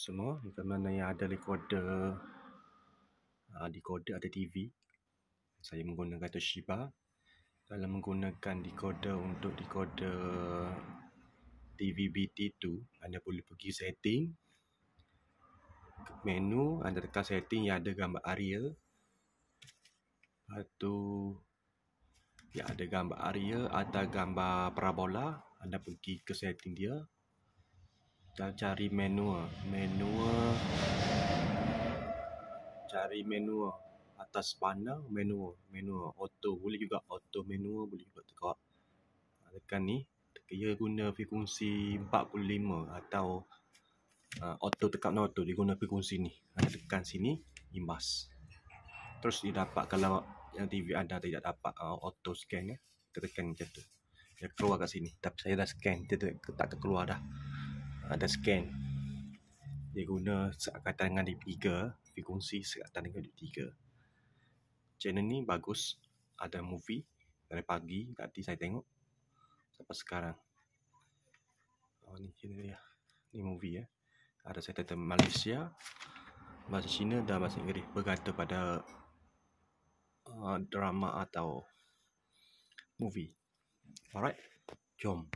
semua Macam mana yang ada recorder uh, ah, Decoder ada TV Saya menggunakan Toshiba Dalam menggunakan decoder untuk decoder TV BT2 Anda boleh pergi setting Menu anda tekan setting yang ada gambar Arial atau yang ada gambar Arial atau gambar parabola Anda pergi ke setting dia dan cari manual manual cari manual atas panel manual manual auto boleh juga auto manual boleh juga tekak tekan ni dia guna frekuensi 45 atau uh, auto tekan auto dia guna frekuensi ni tekan sini imbas terus dia dapat kalau yang TV anda tidak dapat uh, auto scan ya eh. tekan macam tu dia keluar kat sini tapi saya dah scan dia tak keluar dah ada ah, scan dia guna seakatan dengan DP3 frekuensi seakatan dengan DP3 channel ni bagus ada movie dari pagi tadi saya tengok sampai sekarang oh ni channel dia ni movie ya ada saya tengok Malaysia bahasa Cina dan bahasa Inggeris bergantung pada uh, drama atau movie alright jom